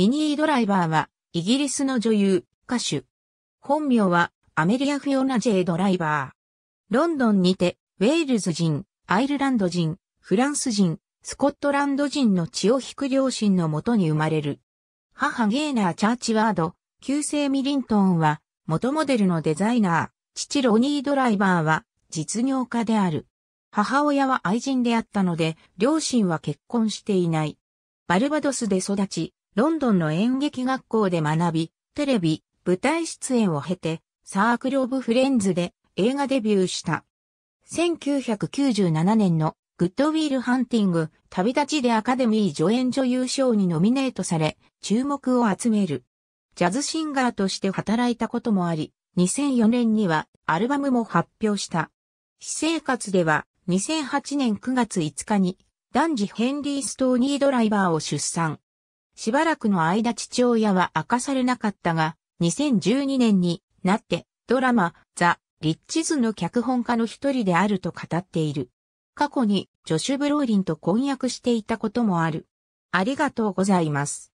ミニー・ドライバーは、イギリスの女優、歌手。本名は、アメリア・フィオナ・ジェイ・ドライバー。ロンドンにて、ウェールズ人、アイルランド人、フランス人、スコットランド人の血を引く両親のもとに生まれる。母ゲーナー・チャーチワード、旧姓ミリントンは、元モデルのデザイナー、父ロニー・ドライバーは、実業家である。母親は愛人であったので、両親は結婚していない。バルバドスで育ち、ロンドンの演劇学校で学び、テレビ、舞台出演を経て、サークル・オブ・フレンズで映画デビューした。1997年のグッドウィール・ハンティング、旅立ちでアカデミー助演女優賞にノミネートされ、注目を集める。ジャズシンガーとして働いたこともあり、2004年にはアルバムも発表した。私生活では2008年9月5日に男児ヘンリー・ストーニードライバーを出産。しばらくの間父親は明かされなかったが、2012年になってドラマザ・リッチズの脚本家の一人であると語っている。過去にジョシュ・ブローリンと婚約していたこともある。ありがとうございます。